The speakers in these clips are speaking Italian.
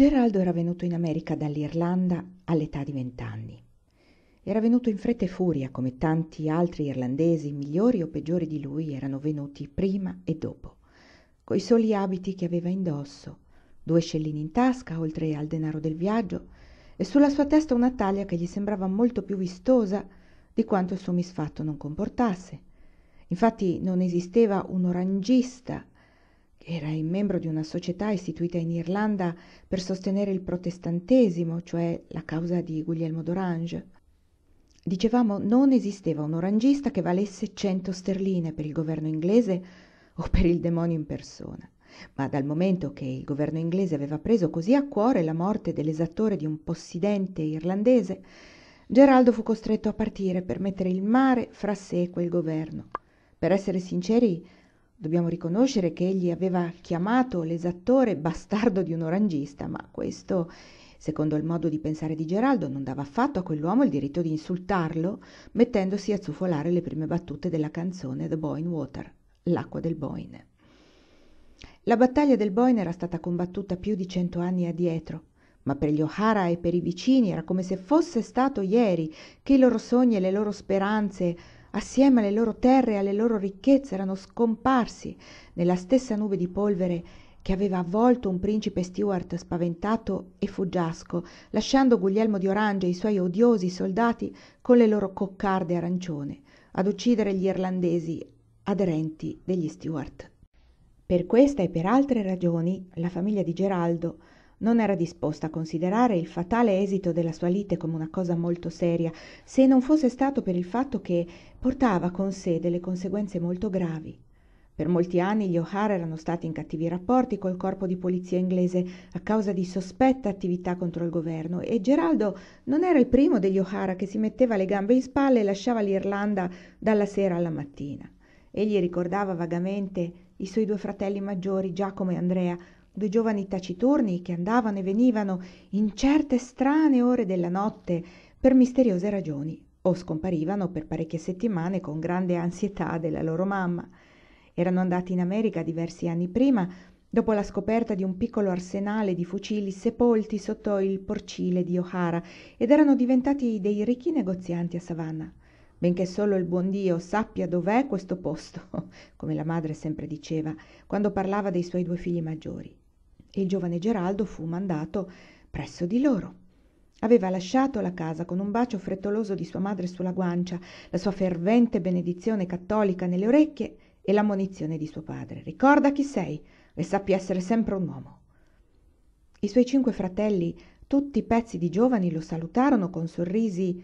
Geraldo era venuto in America dall'Irlanda all'età di vent'anni. Era venuto in fretta e furia, come tanti altri irlandesi, migliori o peggiori di lui, erano venuti prima e dopo, coi soli abiti che aveva indosso, due scellini in tasca, oltre al denaro del viaggio, e sulla sua testa una taglia che gli sembrava molto più vistosa di quanto il suo misfatto non comportasse. Infatti non esisteva un orangista era il membro di una società istituita in Irlanda per sostenere il protestantesimo, cioè la causa di Guglielmo d'Orange. Dicevamo non esisteva un orangista che valesse 100 sterline per il governo inglese o per il demonio in persona. Ma dal momento che il governo inglese aveva preso così a cuore la morte dell'esattore di un possidente irlandese, Geraldo fu costretto a partire per mettere il mare fra sé e quel governo. Per essere sinceri, dobbiamo riconoscere che egli aveva chiamato l'esattore bastardo di un orangista, ma questo, secondo il modo di pensare di Geraldo, non dava affatto a quell'uomo il diritto di insultarlo, mettendosi a zufolare le prime battute della canzone The Boyne Water, l'acqua del Boyne. La battaglia del Boyne era stata combattuta più di cento anni addietro, ma per gli O'Hara e per i vicini era come se fosse stato ieri che i loro sogni e le loro speranze assieme alle loro terre e alle loro ricchezze erano scomparsi nella stessa nube di polvere che aveva avvolto un principe stuart spaventato e fuggiasco lasciando guglielmo di Orange e i suoi odiosi soldati con le loro coccarde arancione ad uccidere gli irlandesi aderenti degli stuart per questa e per altre ragioni la famiglia di geraldo non era disposta a considerare il fatale esito della sua lite come una cosa molto seria se non fosse stato per il fatto che portava con sé delle conseguenze molto gravi per molti anni gli o'hara erano stati in cattivi rapporti col corpo di polizia inglese a causa di sospetta attività contro il governo e geraldo non era il primo degli o'hara che si metteva le gambe in spalla e lasciava l'irlanda dalla sera alla mattina egli ricordava vagamente i suoi due fratelli maggiori giacomo e andrea due giovani taciturni che andavano e venivano in certe strane ore della notte per misteriose ragioni o scomparivano per parecchie settimane con grande ansietà della loro mamma erano andati in america diversi anni prima dopo la scoperta di un piccolo arsenale di fucili sepolti sotto il porcile di o'hara ed erano diventati dei ricchi negozianti a savannah benché solo il buon dio sappia dov'è questo posto come la madre sempre diceva quando parlava dei suoi due figli maggiori e il giovane geraldo fu mandato presso di loro aveva lasciato la casa con un bacio frettoloso di sua madre sulla guancia la sua fervente benedizione cattolica nelle orecchie e l'ammonizione di suo padre ricorda chi sei e sappi essere sempre un uomo i suoi cinque fratelli tutti pezzi di giovani lo salutarono con sorrisi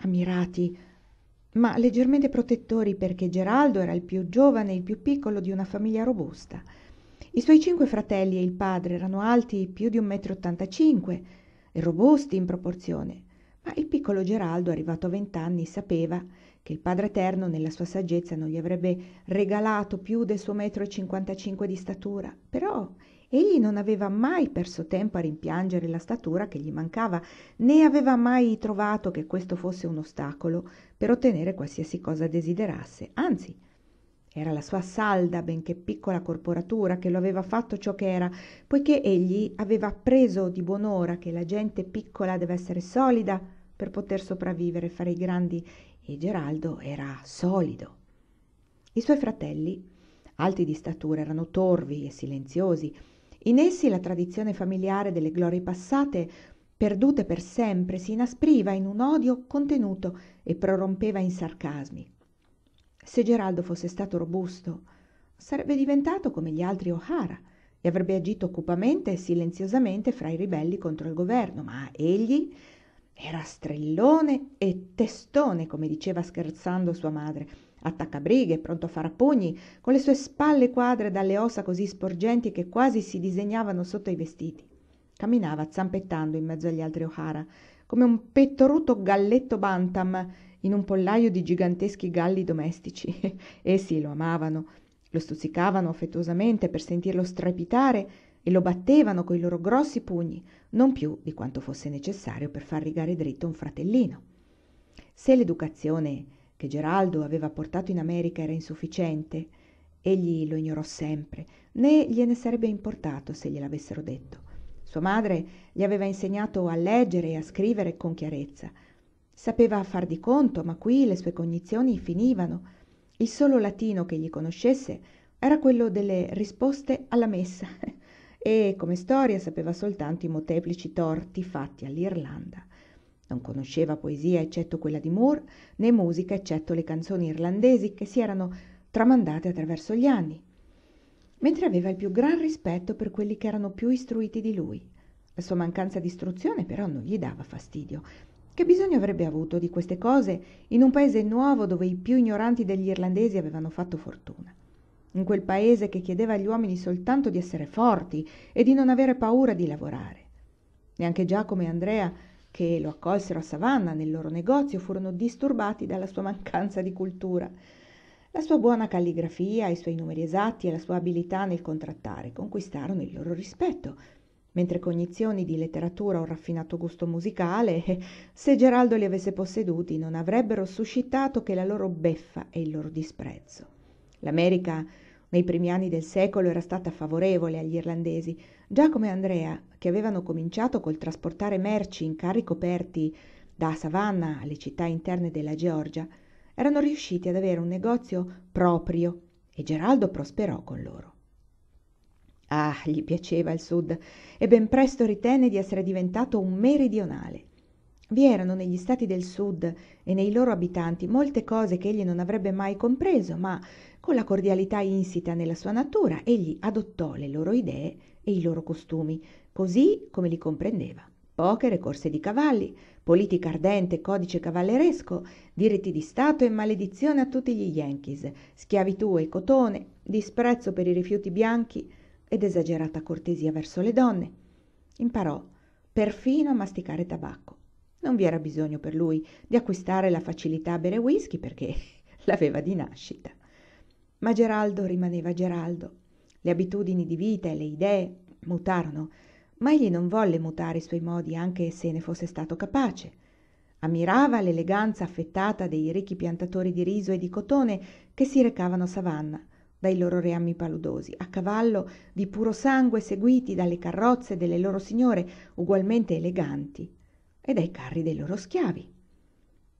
ammirati ma leggermente protettori perché geraldo era il più giovane e il più piccolo di una famiglia robusta i suoi cinque fratelli e il padre erano alti più di un metro e ottantacinque e robusti in proporzione ma il piccolo geraldo arrivato a vent'anni sapeva che il Padre Eterno, nella sua saggezza non gli avrebbe regalato più del suo metro e cinquantacinque di statura però egli non aveva mai perso tempo a rimpiangere la statura che gli mancava né aveva mai trovato che questo fosse un ostacolo per ottenere qualsiasi cosa desiderasse anzi era la sua salda benché piccola corporatura che lo aveva fatto ciò che era, poiché egli aveva appreso di buon'ora che la gente piccola deve essere solida per poter sopravvivere e fare i grandi e geraldo era solido i suoi fratelli alti di statura erano torvi e silenziosi in essi la tradizione familiare delle glorie passate perdute per sempre si inaspriva in un odio contenuto e prorompeva in sarcasmi se geraldo fosse stato robusto sarebbe diventato come gli altri o'hara e avrebbe agito cupamente e silenziosamente fra i ribelli contro il governo ma egli era strellone e testone come diceva scherzando sua madre attaccabrighe pronto a far a pugni con le sue spalle quadre dalle ossa così sporgenti che quasi si disegnavano sotto ai vestiti camminava zampettando in mezzo agli altri o'hara come un pettoruto galletto bantam in un pollaio di giganteschi galli domestici essi lo amavano lo stuzzicavano affettuosamente per sentirlo strepitare e lo battevano coi loro grossi pugni non più di quanto fosse necessario per far rigare dritto un fratellino se l'educazione che geraldo aveva portato in america era insufficiente egli lo ignorò sempre né gliene sarebbe importato se gliel'avessero detto sua madre gli aveva insegnato a leggere e a scrivere con chiarezza sapeva far di conto ma qui le sue cognizioni finivano il solo latino ch'egli conoscesse era quello delle risposte alla messa e come storia sapeva soltanto i molteplici torti fatti all'irlanda non conosceva poesia eccetto quella di moore né musica eccetto le canzoni irlandesi che si erano tramandate attraverso gli anni mentre aveva il più gran rispetto per quelli che erano più istruiti di lui la sua mancanza d'istruzione però non gli dava fastidio che bisogno avrebbe avuto di queste cose in un paese nuovo dove i più ignoranti degli irlandesi avevano fatto fortuna in quel paese che chiedeva agli uomini soltanto di essere forti e di non avere paura di lavorare neanche Giacomo e Andrea che lo accolsero a Savannah nel loro negozio furono disturbati dalla sua mancanza di cultura la sua buona calligrafia, i suoi numeri esatti e la sua abilità nel contrattare conquistarono il loro rispetto mentre cognizioni di letteratura o raffinato gusto musicale se geraldo li avesse posseduti non avrebbero suscitato che la loro beffa e il loro disprezzo l'america nei primi anni del secolo era stata favorevole agli irlandesi già come andrea che avevano cominciato col trasportare merci in carri coperti da savannah alle città interne della georgia erano riusciti ad avere un negozio proprio e geraldo prosperò con loro ah gli piaceva il sud e ben presto ritenne di essere diventato un meridionale i erano negli stati del sud e nei loro abitanti molte cose che egli non avrebbe mai compreso ma con la cordialità insita nella sua natura egli adottò le loro idee e i loro costumi così come li comprendeva poker e corse di cavalli politica ardente e codice cavalleresco diritti di stato e maledizione a tutti gli yankees schiavitù e cotone disprezzo per i rifiuti bianchi ed esagerata cortesia verso le donne. Imparò perfino a masticare tabacco. Non vi era bisogno per lui di acquistare la facilità a bere whisky perché l'aveva di nascita. Ma Geraldo rimaneva Geraldo. Le abitudini di vita e le idee mutarono, ma egli non volle mutare i suoi modi anche se ne fosse stato capace. Ammirava l'eleganza affettata dei ricchi piantatori di riso e di cotone che si recavano a Savannah dai loro reami paludosi, a cavallo di puro sangue seguiti dalle carrozze delle loro signore ugualmente eleganti e dai carri dei loro schiavi.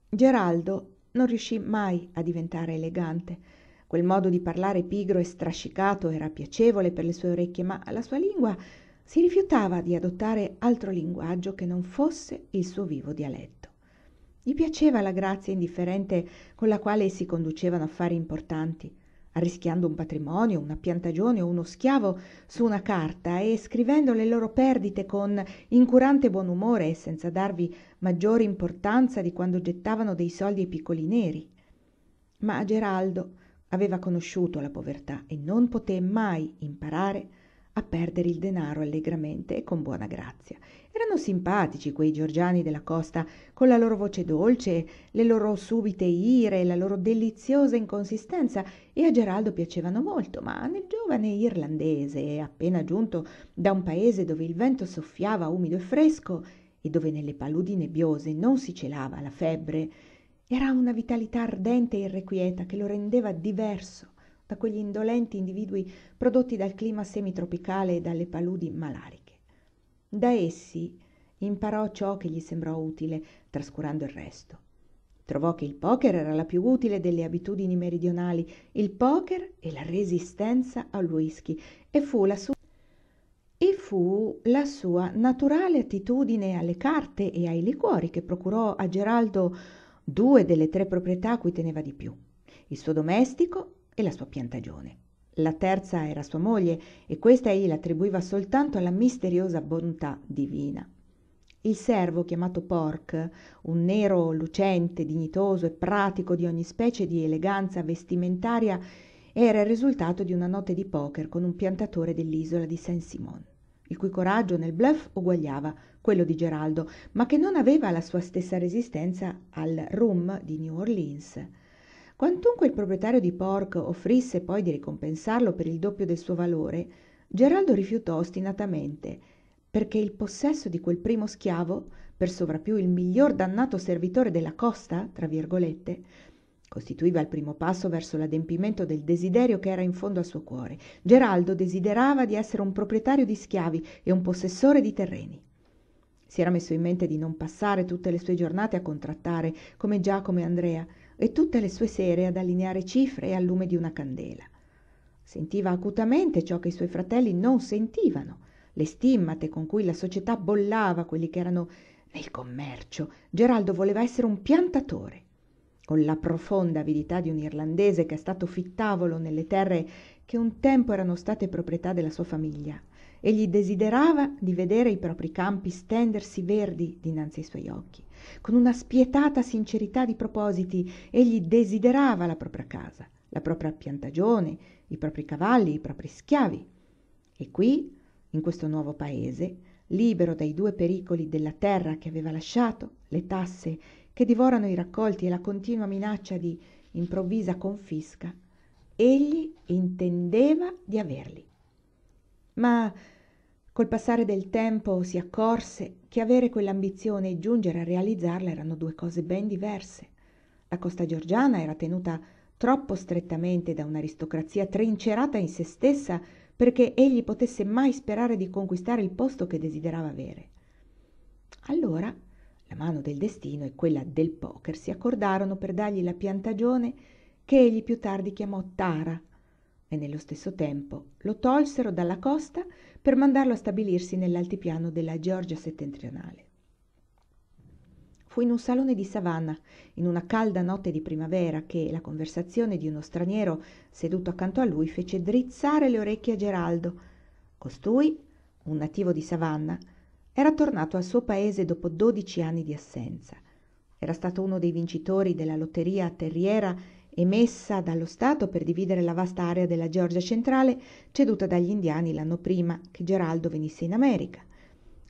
Geraldo non riuscì mai a diventare elegante. Quel modo di parlare pigro e strascicato era piacevole per le sue orecchie, ma la sua lingua si rifiutava di adottare altro linguaggio che non fosse il suo vivo dialetto. Gli piaceva la grazia indifferente con la quale si conducevano affari importanti, arrischiando un patrimonio, una piantagione o uno schiavo su una carta e scrivendo le loro perdite con incurante buon umore e senza darvi maggiore importanza di quando gettavano dei soldi ai piccoli neri. Ma Geraldo aveva conosciuto la povertà e non poté mai imparare a perdere il denaro allegramente e con buona grazia erano simpatici quei giorgiani della costa con la loro voce dolce le loro subite ire la loro deliziosa inconsistenza e a geraldo piacevano molto ma nel giovane irlandese appena giunto da un paese dove il vento soffiava umido e fresco e dove nelle paludi nebbiose non si celava la febbre era una vitalità ardente e irrequieta che lo rendeva diverso da quegli indolenti individui prodotti dal clima semitropicale e dalle paludi malariche. Da essi imparò ciò che gli sembrò utile, trascurando il resto. Trovò che il poker era la più utile delle abitudini meridionali, il poker e la resistenza al whisky, e fu la sua e fu la sua naturale attitudine alle carte e ai liquori che procurò a Geraldo due delle tre proprietà a cui teneva di più, il suo domestico e la sua piantagione. La terza era sua moglie e questa egli l'attribuiva soltanto alla misteriosa bontà divina. Il servo chiamato Pork, un nero lucente, dignitoso e pratico di ogni specie di eleganza vestimentaria, era il risultato di una notte di poker con un piantatore dell'isola di Saint Simon, il cui coraggio nel bluff uguagliava quello di Geraldo, ma che non aveva la sua stessa resistenza al rum di New Orleans quantunque il proprietario di pork offrisse poi di ricompensarlo per il doppio del suo valore geraldo rifiutò ostinatamente perché il possesso di quel primo schiavo per sovrappiù il miglior dannato servitore della costa tra virgolette costituiva il primo passo verso l'adempimento del desiderio che era in fondo al suo cuore geraldo desiderava di essere un proprietario di schiavi e un possessore di terreni si era messo in mente di non passare tutte le sue giornate a contrattare come giacomo e andrea e tutte le sue sere ad allineare cifre e al lume di una candela. Sentiva acutamente ciò che i suoi fratelli non sentivano, le stimmate con cui la società bollava quelli che erano nel commercio. Geraldo voleva essere un piantatore. Con la profonda avidità di un irlandese che è stato fittavolo nelle terre che un tempo erano state proprietà della sua famiglia, egli desiderava di vedere i propri campi stendersi verdi dinanzi ai suoi occhi con una spietata sincerità di propositi egli desiderava la propria casa la propria piantagione i propri cavalli i propri schiavi e qui in questo nuovo paese libero dai due pericoli della terra che aveva lasciato le tasse che divorano i raccolti e la continua minaccia di improvvisa confisca egli intendeva di averli ma col passare del tempo si accorse che avere quell'ambizione e giungere a realizzarla erano due cose ben diverse la costa giorgiana era tenuta troppo strettamente da un'aristocrazia trincerata in se stessa perché egli potesse mai sperare di conquistare il posto che desiderava avere allora la mano del destino e quella del poker si accordarono per dargli la piantagione che egli più tardi chiamò Tara e nello stesso tempo lo tolsero dalla costa per mandarlo a stabilirsi nell'altipiano della Georgia settentrionale. Fu in un salone di savana, in una calda notte di primavera, che la conversazione di uno straniero seduto accanto a lui fece drizzare le orecchie a Geraldo. Costui, un nativo di Savanna, era tornato al suo paese dopo dodici anni di assenza. Era stato uno dei vincitori della lotteria terriera emessa dallo stato per dividere la vasta area della georgia centrale ceduta dagli indiani l'anno prima che geraldo venisse in america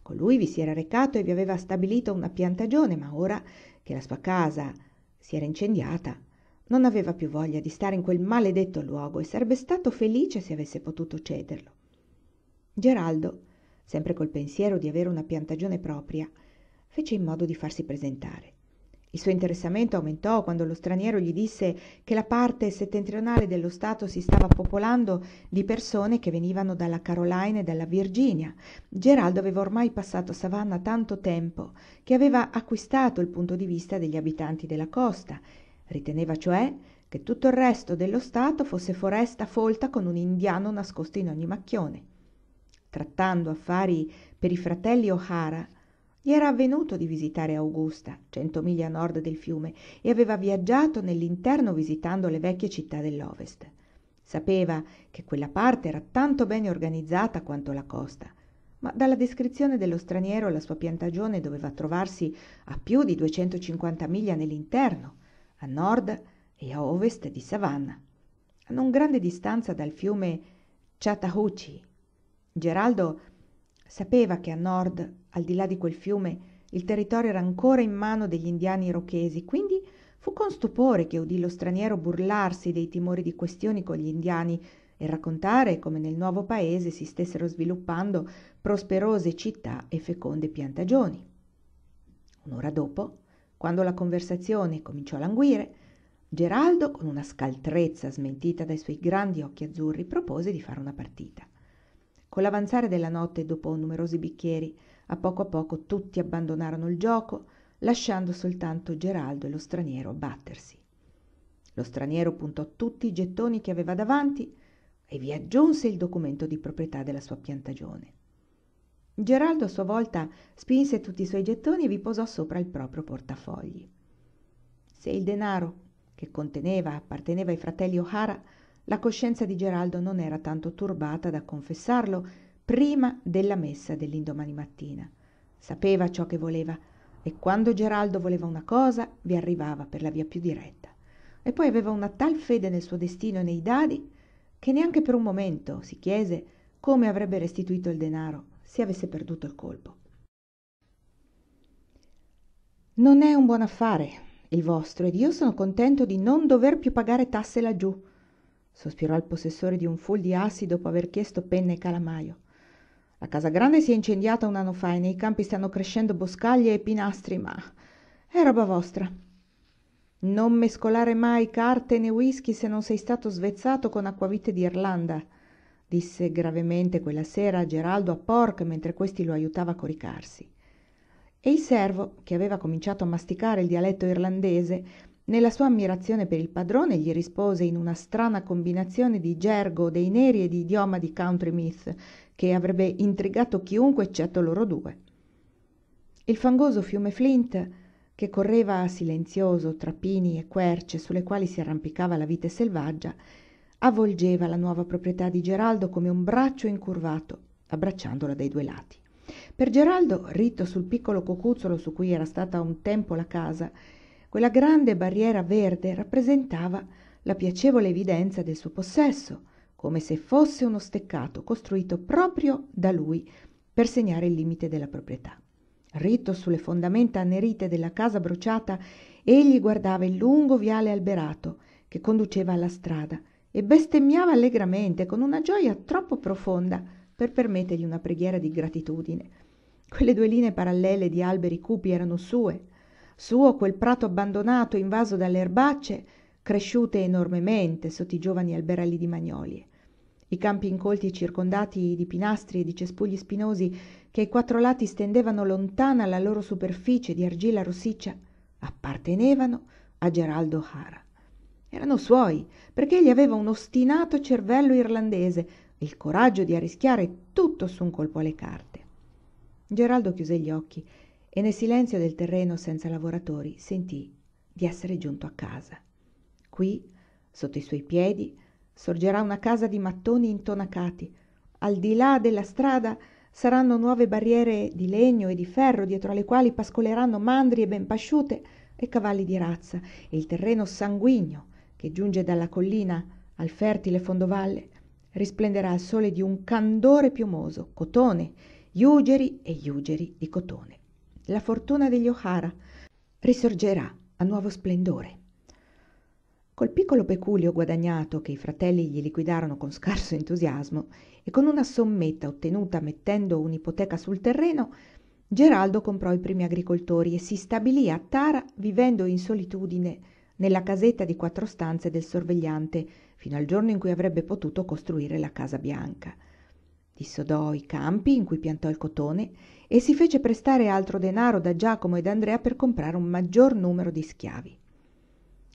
colui vi si era recato e vi aveva stabilito una piantagione ma ora che la sua casa si era incendiata non aveva più voglia di stare in quel maledetto luogo e sarebbe stato felice se avesse potuto cederlo geraldo sempre col pensiero di avere una piantagione propria fece in modo di farsi presentare il suo interessamento aumentò quando lo straniero gli disse che la parte settentrionale dello Stato si stava popolando di persone che venivano dalla Carolina e dalla Virginia. Geraldo aveva ormai passato Savannah tanto tempo che aveva acquistato il punto di vista degli abitanti della costa. Riteneva cioè che tutto il resto dello Stato fosse foresta folta con un indiano nascosto in ogni macchione. Trattando affari per i fratelli O'Hara, gli era avvenuto di visitare augusta cento miglia a nord del fiume e aveva viaggiato nell'interno visitando le vecchie città dell'ovest sapeva che quella parte era tanto bene organizzata quanto la costa ma dalla descrizione dello straniero la sua piantagione doveva trovarsi a più di 250 miglia nell'interno a nord e a ovest di savannah a non grande distanza dal fiume chattahoochee geraldo sapeva che a nord al di là di quel fiume il territorio era ancora in mano degli indiani irochesi quindi fu con stupore che udì lo straniero burlarsi dei timori di questioni con gli indiani e raccontare come nel nuovo paese si stessero sviluppando prosperose città e feconde piantagioni. Un'ora dopo, quando la conversazione cominciò a languire, Geraldo, con una scaltrezza smentita dai suoi grandi occhi azzurri, propose di fare una partita. Con l'avanzare della notte, dopo numerosi bicchieri, a poco a poco tutti abbandonarono il gioco lasciando soltanto geraldo e lo straniero battersi lo straniero puntò tutti i gettoni che aveva davanti e vi aggiunse il documento di proprietà della sua piantagione geraldo a sua volta spinse tutti i suoi gettoni e vi posò sopra il proprio portafogli se il denaro che conteneva apparteneva ai fratelli o'hara la coscienza di geraldo non era tanto turbata da confessarlo prima della messa dell'indomani mattina sapeva ciò che voleva e quando geraldo voleva una cosa vi arrivava per la via più diretta e poi aveva una tal fede nel suo destino e nei dadi che neanche per un momento si chiese come avrebbe restituito il denaro se avesse perduto il colpo non è un buon affare il vostro ed io sono contento di non dover più pagare tasse laggiù sospirò il possessore di un ful di assi dopo aver chiesto penna e calamajo la casa grande si è incendiata un anno fa e nei campi stanno crescendo boscaglie e pinastri ma è roba vostra non mescolare mai carte né whisky se non sei stato svezzato con acquavite d'irlanda disse gravemente quella sera geraldo a pork mentre questi lo aiutava a coricarsi e il servo che aveva cominciato a masticare il dialetto irlandese nella sua ammirazione per il padrone gli rispose in una strana combinazione di gergo dei neri e di idioma di country myth, che avrebbe intrigato chiunque eccetto loro due il fangoso fiume flint che correva silenzioso tra pini e querce sulle quali si arrampicava la vite selvaggia avvolgeva la nuova proprietà di Geraldo come un braccio incurvato abbracciandola dai due lati per Geraldo ritto sul piccolo cocuzzolo su cui era stata un tempo la casa quella grande barriera verde rappresentava la piacevole evidenza del suo possesso come se fosse uno steccato costruito proprio da lui per segnare il limite della proprietà ritto sulle fondamenta annerite della casa bruciata egli guardava il lungo viale alberato che conduceva alla strada e bestemmiava allegramente con una gioia troppo profonda per permettergli una preghiera di gratitudine quelle due linee parallele di alberi cupi erano sue suo quel prato abbandonato invaso dalle erbacce cresciute enormemente sotto i giovani alberelli di magnolie i campi incolti e circondati di pinastri e di cespugli spinosi che ai quattro lati stendevano lontana la loro superficie di argilla rossiccia appartenevano a geraldo hara erano suoi perché egli aveva un ostinato cervello irlandese e il coraggio di arrischiare tutto su un colpo alle carte geraldo chiuse gli occhi e nel silenzio del terreno senza lavoratori sentì di essere giunto a casa qui sotto i suoi piedi sorgerà una casa di mattoni intonacati al di là della strada saranno nuove barriere di legno e di ferro dietro alle quali pascoleranno mandrie ben pasciute e cavalli di razza e il terreno sanguigno che giunge dalla collina al fertile fondovalle risplenderà al sole di un candore piumoso cotone iugeri e iugeri di cotone la fortuna degli O'Hara risorgerà a nuovo splendore. Col piccolo peculio guadagnato che i fratelli gli liquidarono con scarso entusiasmo e con una sommetta ottenuta mettendo un'ipoteca sul terreno, Geraldo comprò i primi agricoltori e si stabilì a Tara vivendo in solitudine nella casetta di quattro stanze del sorvegliante fino al giorno in cui avrebbe potuto costruire la casa bianca. Dissodò i campi in cui piantò il cotone e si fece prestare altro denaro da giacomo e Andrea per comprare un maggior numero di schiavi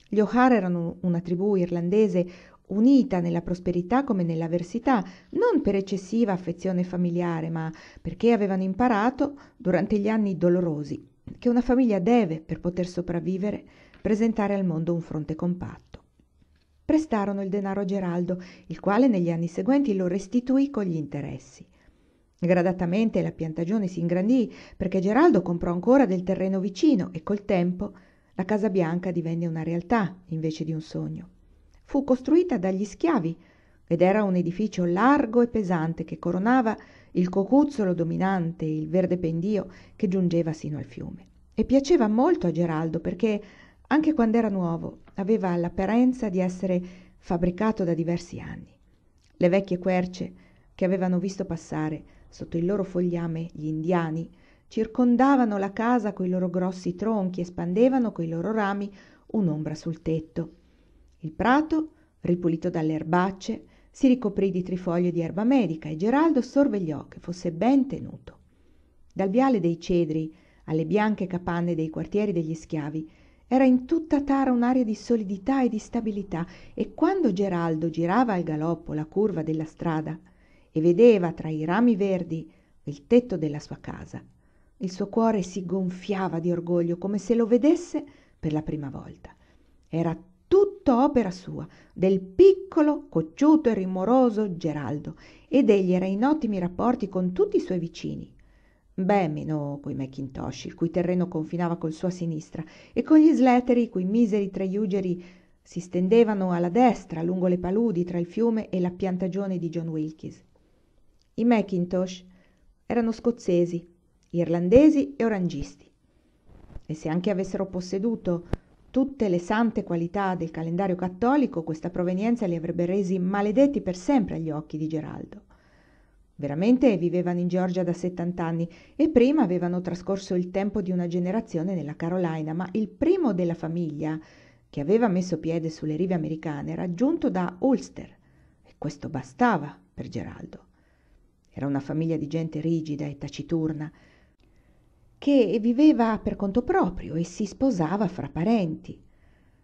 gli o'hara erano una tribù irlandese unita nella prosperità come nell'avversità non per eccessiva affezione familiare ma perché avevano imparato durante gli anni dolorosi che una famiglia deve per poter sopravvivere presentare al mondo un fronte compatto prestarono il denaro a Geraldo, il quale negli anni seguenti lo restituì con gli interessi gradatamente la piantagione si ingrandì perché geraldo comprò ancora del terreno vicino e col tempo la casa bianca divenne una realtà invece di un sogno fu costruita dagli schiavi ed era un edificio largo e pesante che coronava il cocuzzolo dominante il verde pendio che giungeva sino al fiume e piaceva molto a geraldo perché anche quand'era nuovo aveva l'apparenza di essere fabbricato da diversi anni le vecchie querce che avevano visto passare sotto il loro fogliame gli indiani, circondavano la casa coi loro grossi tronchi e spandevano coi loro rami un'ombra sul tetto il prato ripulito dalle erbacce si ricoprì di trifoglio di erba medica e geraldo sorvegliò che fosse ben tenuto dal viale dei cedri alle bianche capanne dei quartieri degli schiavi era in tutta tara un'aria di solidità e di stabilità e quando geraldo girava al galoppo la curva della strada e vedeva tra i rami verdi il tetto della sua casa il suo cuore si gonfiava di orgoglio come se lo vedesse per la prima volta era tutto opera sua del piccolo cocciuto e rimoroso geraldo ed egli era in ottimi rapporti con tutti i suoi vicini beh meno coi mackintosh il cui terreno confinava col suo a sinistra e con gli sleteri i cui miseri traiugeri si stendevano alla destra lungo le paludi tra il fiume e la piantagione di john wilkes i macintosh erano scozzesi irlandesi e orangisti e se anche avessero posseduto tutte le sante qualità del calendario cattolico questa provenienza li avrebbe resi maledetti per sempre agli occhi di geraldo veramente vivevano in georgia da 70 anni e prima avevano trascorso il tempo di una generazione nella carolina ma il primo della famiglia che aveva messo piede sulle rive americane era giunto da ulster e questo bastava per geraldo era una famiglia di gente rigida e taciturna che viveva per conto proprio e si sposava fra parenti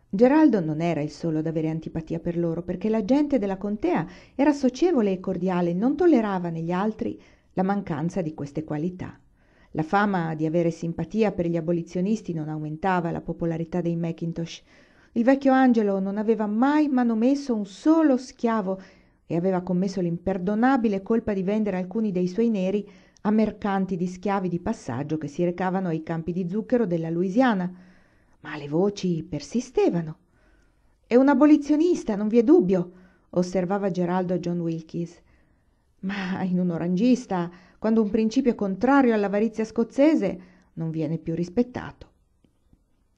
geraldo non era il solo ad avere antipatia per loro perché la gente della contea era socievole e cordiale e non tollerava negli altri la mancanza di queste qualità la fama di avere simpatia per gli abolizionisti non aumentava la popolarità dei McIntosh. il vecchio angelo non aveva mai manomesso un solo schiavo e aveva commesso l'imperdonabile colpa di vendere alcuni dei suoi neri a mercanti di schiavi di passaggio che si recavano ai campi di zucchero della louisiana ma le voci persistevano è un abolizionista non vi è dubbio osservava geraldo a john wilkins ma in un orangista quando un principio è contrario all'avarizia scozzese non viene più rispettato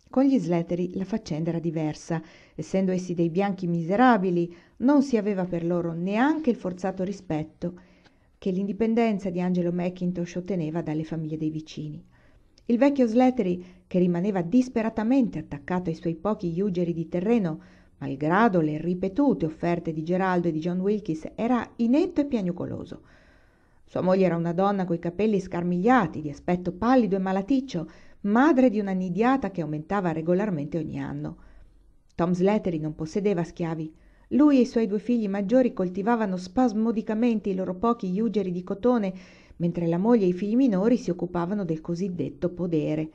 con gli sleteri la faccenda era diversa essendo essi dei bianchi miserabili non si aveva per loro neanche il forzato rispetto che l'indipendenza di angelo mackintosh otteneva dalle famiglie dei vicini il vecchio Slattery, che rimaneva disperatamente attaccato ai suoi pochi jugeri di terreno malgrado le ripetute offerte di Geraldo e di John Wilkes era inetto e piagnucoloso sua moglie era una donna coi capelli scarmigliati di aspetto pallido e malaticcio madre di una nidiata che aumentava regolarmente ogni anno tom slattery non possedeva schiavi lui e i suoi due figli maggiori coltivavano spasmodicamente i loro pochi jugeri di cotone mentre la moglie e i figli minori si occupavano del cosiddetto podere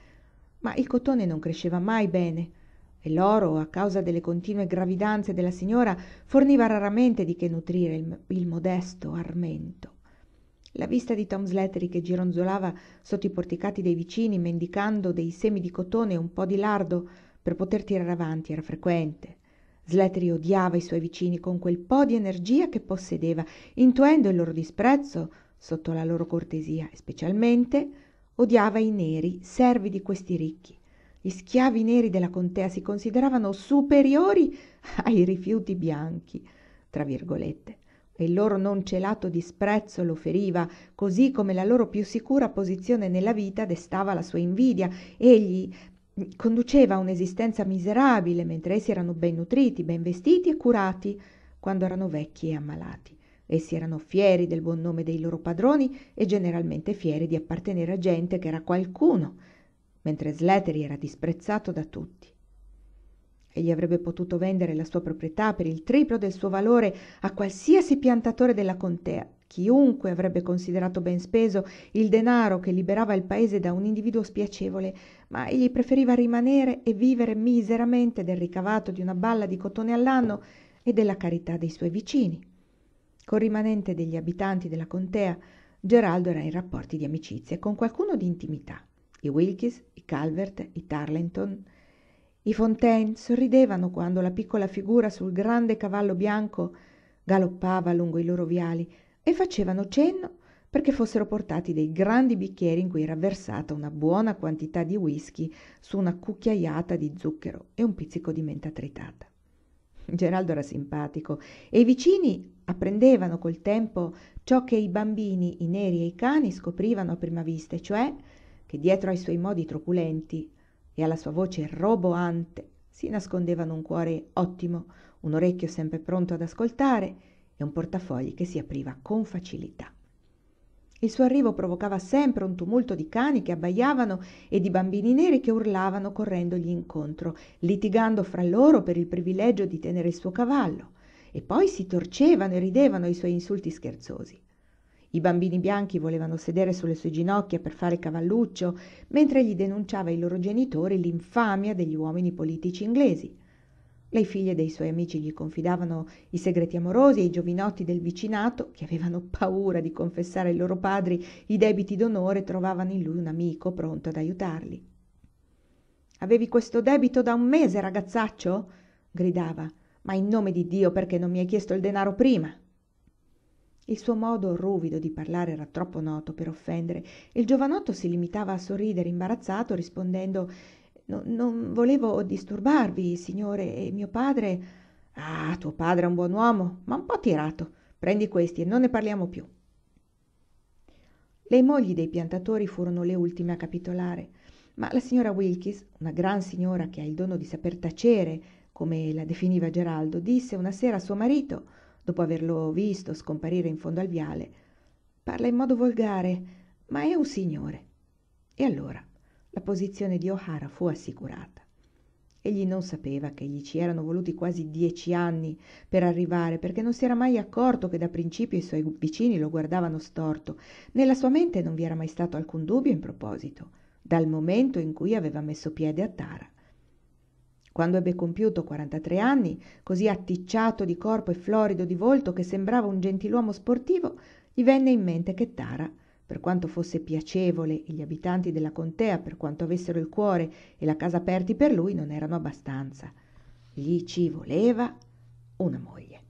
ma il cotone non cresceva mai bene e l'oro a causa delle continue gravidanze della signora forniva raramente di che nutrire il modesto armento la vista di tom slattery che gironzolava sotto i porticati dei vicini mendicando dei semi di cotone e un po di lardo per poter tirare avanti era frequente slattery odiava i suoi vicini con quel po di energia che possedeva intuendo il loro disprezzo sotto la loro cortesia e specialmente odiava i neri servi di questi ricchi gli schiavi neri della contea si consideravano superiori ai rifiuti bianchi tra virgolette e il loro non celato disprezzo lo feriva così come la loro più sicura posizione nella vita destava la sua invidia egli conduceva un'esistenza miserabile mentre essi erano ben nutriti ben vestiti e curati quando erano vecchi e ammalati essi erano fieri del buon nome dei loro padroni e generalmente fieri di appartenere a gente che era qualcuno mentre sleteri era disprezzato da tutti egli avrebbe potuto vendere la sua proprietà per il triplo del suo valore a qualsiasi piantatore della contea chiunque avrebbe considerato ben speso il denaro che liberava il paese da un individuo spiacevole ma egli preferiva rimanere e vivere miseramente del ricavato di una balla di cotone all'anno e della carità dei suoi vicini col rimanente degli abitanti della contea Geraldo era in rapporti di amicizia con qualcuno di intimità i Wilkes, i Calvert, i Tarleton i fontaine sorridevano quando la piccola figura sul grande cavallo bianco galoppava lungo i loro viali e facevano cenno perché fossero portati dei grandi bicchieri in cui era versata una buona quantità di whisky su una cucchiaiata di zucchero e un pizzico di menta tritata geraldo era simpatico e i vicini apprendevano col tempo ciò che i bambini i neri e i cani scoprivano a prima vista e cioè che dietro ai suoi modi truculenti e alla sua voce roboante si nascondevano un cuore ottimo un orecchio sempre pronto ad ascoltare e un portafogli che si apriva con facilità il suo arrivo provocava sempre un tumulto di cani che abbaiavano e di bambini neri che urlavano correndogli incontro litigando fra loro per il privilegio di tenere il suo cavallo e poi si torcevano e ridevano ai suoi insulti scherzosi i bambini bianchi volevano sedere sulle sue ginocchia per fare cavalluccio, mentre egli denunciava ai loro genitori l'infamia degli uomini politici inglesi. Le figlie dei suoi amici gli confidavano i segreti amorosi e i giovinotti del vicinato, che avevano paura di confessare ai loro padri i debiti d'onore, trovavano in lui un amico pronto ad aiutarli. Avevi questo debito da un mese, ragazzaccio? gridava. Ma in nome di Dio, perché non mi hai chiesto il denaro prima? il suo modo ruvido di parlare era troppo noto per offendere e il giovanotto si limitava a sorridere imbarazzato rispondendo non volevo disturbarvi signore e mio padre ah tuo padre è un buon uomo ma un po tirato prendi questi e non ne parliamo più le mogli dei piantatori furono le ultime a capitolare ma la signora wilkins una gran signora che ha il dono di saper tacere come la definiva geraldo disse una sera a suo marito dopo averlo visto scomparire in fondo al viale parla in modo volgare ma è un signore e allora la posizione di o'hara fu assicurata egli non sapeva che gli ci erano voluti quasi dieci anni per arrivare perché non si era mai accorto che da principio i suoi vicini lo guardavano storto nella sua mente non vi era mai stato alcun dubbio in proposito dal momento in cui aveva messo piede a tara quando ebbe compiuto 43 anni così atticciato di corpo e florido di volto che sembrava un gentiluomo sportivo gli venne in mente che tara per quanto fosse piacevole e gli abitanti della contea per quanto avessero il cuore e la casa aperti per lui non erano abbastanza gli ci voleva una moglie